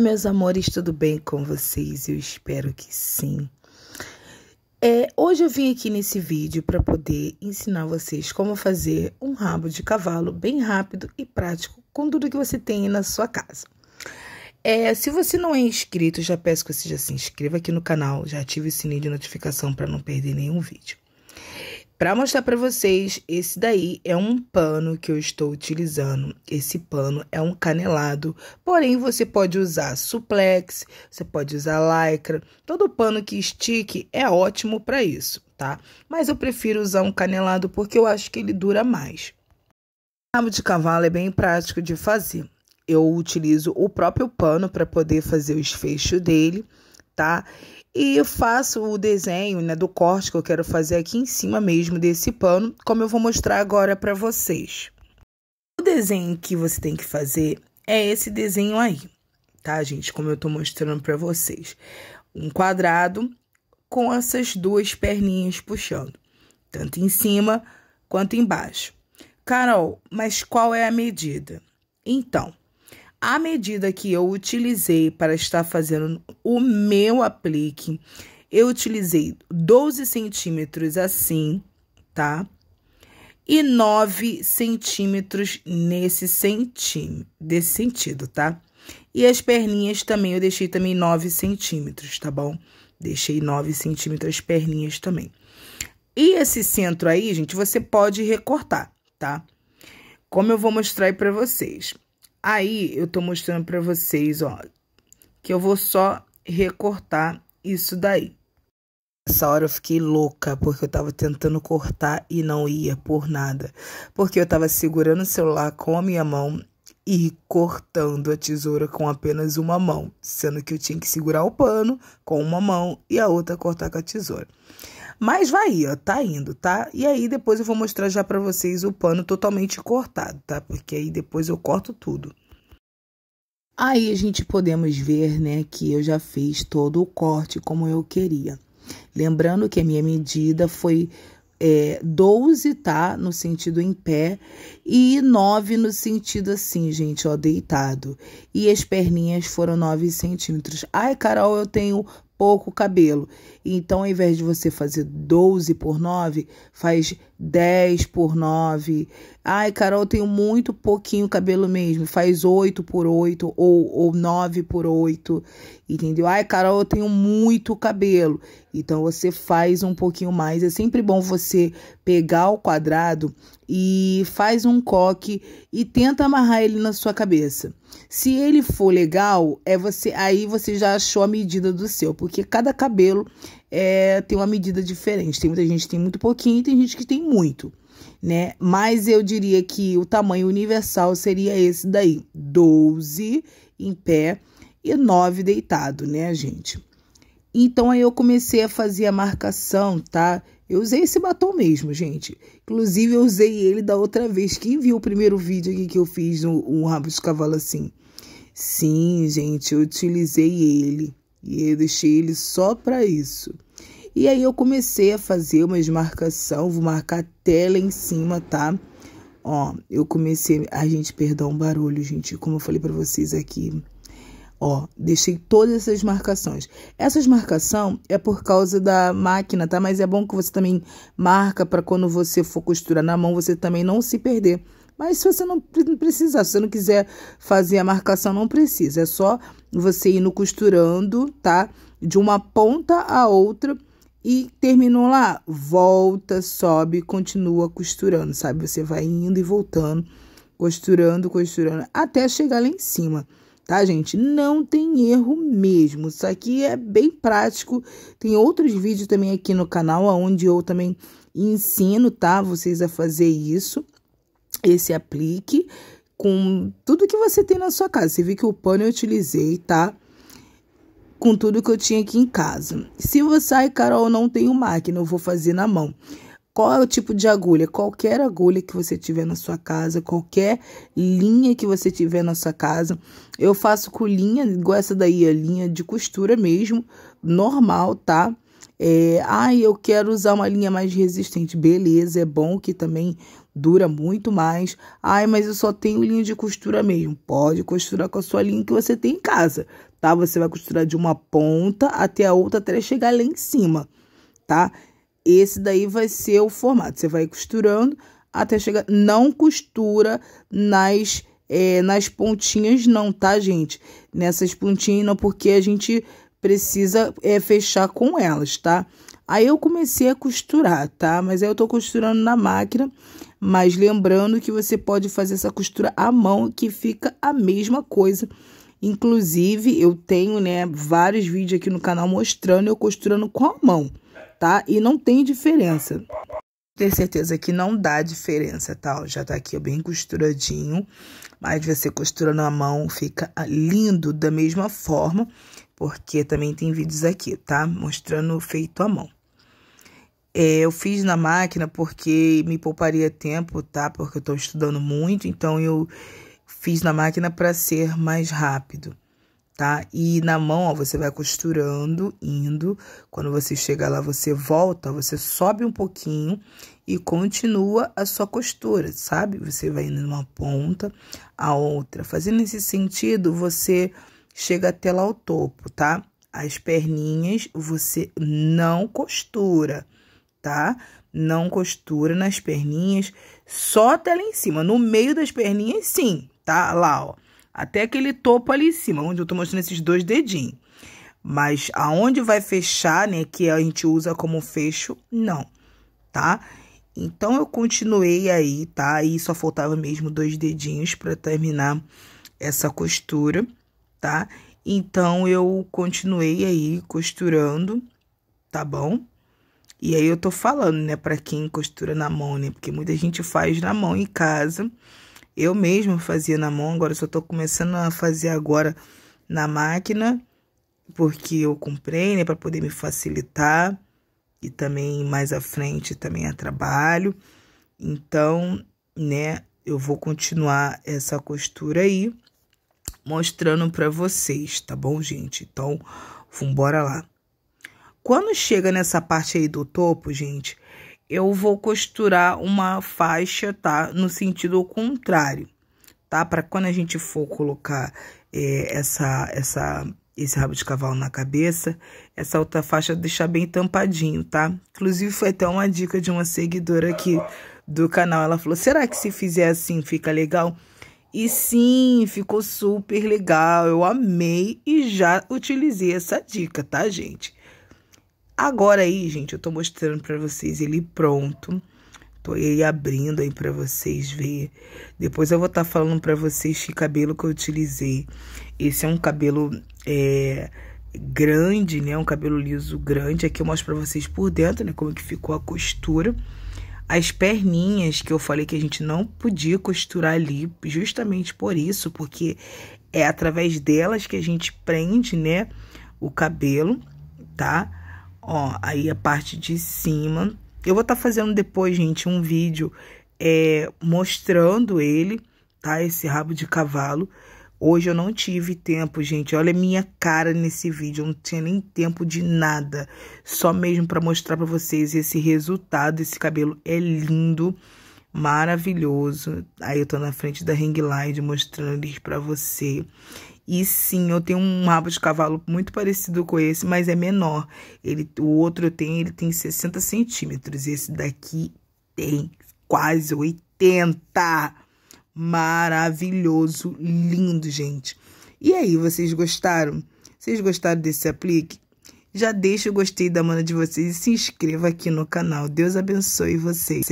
Meus amores, tudo bem com vocês? Eu espero que sim. É, hoje eu vim aqui nesse vídeo para poder ensinar vocês como fazer um rabo de cavalo bem rápido e prático com tudo que você tem na sua casa. É, se você não é inscrito, já peço que você já se inscreva aqui no canal, já ative o sininho de notificação para não perder nenhum vídeo. Para mostrar para vocês, esse daí é um pano que eu estou utilizando. Esse pano é um canelado, porém você pode usar suplex, você pode usar lycra. Todo pano que estique é ótimo para isso, tá? Mas eu prefiro usar um canelado porque eu acho que ele dura mais. O rabo de cavalo é bem prático de fazer. Eu utilizo o próprio pano para poder fazer os fechos dele, tá? E faço o desenho né, do corte que eu quero fazer aqui em cima mesmo desse pano, como eu vou mostrar agora para vocês. O desenho que você tem que fazer é esse desenho aí, tá, gente? Como eu tô mostrando para vocês. Um quadrado com essas duas perninhas puxando, tanto em cima quanto embaixo. Carol, mas qual é a medida? Então, a medida que eu utilizei para estar fazendo o meu aplique, eu utilizei 12 centímetros assim, tá? E 9 centímetros nesse centímetro, desse sentido, tá? E as perninhas também, eu deixei também 9 centímetros, tá bom? Deixei 9 centímetros as perninhas também. E esse centro aí, gente, você pode recortar, tá? Como eu vou mostrar aí pra vocês. Aí, eu tô mostrando pra vocês, ó, que eu vou só recortar isso daí. Essa hora eu fiquei louca, porque eu tava tentando cortar e não ia por nada. Porque eu tava segurando o celular com a minha mão e cortando a tesoura com apenas uma mão, sendo que eu tinha que segurar o pano com uma mão e a outra cortar com a tesoura. Mas vai, ó, tá indo, tá? E aí depois eu vou mostrar já para vocês o pano totalmente cortado, tá? Porque aí depois eu corto tudo. Aí a gente podemos ver, né, que eu já fiz todo o corte como eu queria. Lembrando que a minha medida foi é, 12, tá? No sentido em pé, e 9 no sentido assim, gente, ó, deitado. E as perninhas foram 9 centímetros. Ai, Carol, eu tenho pouco cabelo. Então, ao invés de você fazer 12 por 9, faz 10 por 9. Ai, Carol, eu tenho muito pouquinho cabelo mesmo. Faz 8 por 8 ou, ou 9 por 8. Entendeu? Ai, Carol, eu tenho muito cabelo. Então você faz um pouquinho mais. É sempre bom você pegar o quadrado e faz um coque e tenta amarrar ele na sua cabeça. Se ele for legal, é você aí você já achou a medida do seu, porque cada cabelo é, tem uma medida diferente. Tem muita gente que tem muito pouquinho, tem gente que tem muito, né? Mas eu diria que o tamanho universal seria esse daí, 12 em pé e 9 deitado, né, gente? Então aí eu comecei a fazer a marcação, tá? Eu usei esse batom mesmo, gente. Inclusive, eu usei ele da outra vez. Quem viu o primeiro vídeo aqui que eu fiz no um rabo de cavalo assim? Sim, gente, eu utilizei ele. E eu deixei ele só para isso. E aí eu comecei a fazer umas marcação. Vou marcar a tela em cima, tá? Ó, eu comecei... A gente, perdão o barulho, gente. Como eu falei para vocês aqui... Ó, deixei todas essas marcações. Essas marcação é por causa da máquina, tá? Mas é bom que você também marca para quando você for costurar na mão, você também não se perder. Mas se você não precisar, se você não quiser fazer a marcação, não precisa. É só você ir no costurando, tá? De uma ponta a outra e terminou lá, volta, sobe, continua costurando, sabe? Você vai indo e voltando, costurando, costurando, até chegar lá em cima tá, gente? Não tem erro mesmo. Isso aqui é bem prático. Tem outros vídeos também aqui no canal onde eu também ensino, tá, vocês a fazer isso, esse aplique com tudo que você tem na sua casa. Você viu que o pano eu utilizei, tá? Com tudo que eu tinha aqui em casa. Se você, Carol, não tenho máquina, eu vou fazer na mão. Qual é o tipo de agulha? Qualquer agulha que você tiver na sua casa, qualquer linha que você tiver na sua casa. Eu faço com linha, igual essa daí, a linha de costura mesmo, normal, tá? É, ah, eu quero usar uma linha mais resistente. Beleza, é bom que também dura muito mais. Ai, mas eu só tenho linha de costura mesmo. Pode costurar com a sua linha que você tem em casa, tá? Você vai costurar de uma ponta até a outra até chegar lá em cima, tá? Esse daí vai ser o formato. Você vai costurando até chegar. Não costura nas é, nas pontinhas não, tá, gente? Nessas pontinhas não, porque a gente precisa é, fechar com elas, tá? Aí eu comecei a costurar, tá? Mas aí eu tô costurando na máquina, mas lembrando que você pode fazer essa costura à mão, que fica a mesma coisa. Inclusive, eu tenho, né, vários vídeos aqui no canal mostrando eu costurando com a mão tá? E não tem diferença. Ter certeza que não dá diferença, tá? Já tá aqui bem costuradinho, mas você costura na mão fica lindo da mesma forma, porque também tem vídeos aqui, tá? Mostrando feito à mão. É, eu fiz na máquina porque me pouparia tempo, tá? Porque eu tô estudando muito, então eu fiz na máquina para ser mais rápido tá? E na mão, ó, você vai costurando, indo. Quando você chega lá, você volta, você sobe um pouquinho e continua a sua costura, sabe? Você vai indo uma ponta, a outra. Fazendo esse sentido, você chega até lá o topo, tá? As perninhas você não costura, tá? Não costura nas perninhas, só até lá em cima. No meio das perninhas, sim, tá? Lá, ó até aquele topo ali em cima, onde eu tô mostrando esses dois dedinhos. Mas aonde vai fechar, né, que a gente usa como fecho, não, tá? Então, eu continuei aí, tá? E só faltava mesmo dois dedinhos para terminar essa costura, tá? Então, eu continuei aí costurando, tá bom? E aí eu tô falando, né, para quem costura na mão, né? Porque muita gente faz na mão em casa. Eu mesmo fazia na mão, agora só estou começando a fazer agora na máquina, porque eu comprei, né, para poder me facilitar e também mais à frente também a trabalho. Então, né, eu vou continuar essa costura aí mostrando para vocês, tá bom, gente? Então, vambora lá. Quando chega nessa parte aí do topo, gente, eu vou costurar uma faixa, tá? No sentido contrário, tá? Para quando a gente for colocar é, essa, essa, esse rabo de cavalo na cabeça, essa outra faixa deixar bem tampadinho, tá? Inclusive, foi até uma dica de uma seguidora aqui do canal. Ela falou: será que se fizer assim fica legal? E sim, ficou super legal. Eu amei e já utilizei essa dica, tá, gente? Agora aí, gente, eu tô mostrando pra vocês ele pronto. Tô aí abrindo aí pra vocês ver. Depois eu vou estar tá falando pra vocês que cabelo que eu utilizei. Esse é um cabelo é, grande, né? Um cabelo liso grande. Aqui eu mostro pra vocês por dentro, né? Como é que ficou a costura. As perninhas que eu falei que a gente não podia costurar ali, justamente por isso, porque é através delas que a gente prende, né? O cabelo, Tá? Ó, aí a parte de cima. Eu vou estar tá fazendo depois, gente, um vídeo é, mostrando ele, tá? Esse rabo de cavalo. Hoje eu não tive tempo, gente. Olha a minha cara nesse vídeo. Eu não tinha nem tempo de nada. Só mesmo para mostrar para vocês esse resultado. Esse cabelo é lindo, maravilhoso. Aí eu tô na frente da ring light mostrando eles para você. E sim, eu tenho um rabo de cavalo muito parecido com esse, mas é menor. Ele, o outro eu tenho, ele tem 60 centímetros. Esse daqui tem quase 80. Maravilhoso, lindo, gente. E aí, vocês gostaram? Vocês gostaram desse aplique? Já deixa o gostei da mana de vocês e se inscreva aqui no canal. Deus abençoe vocês.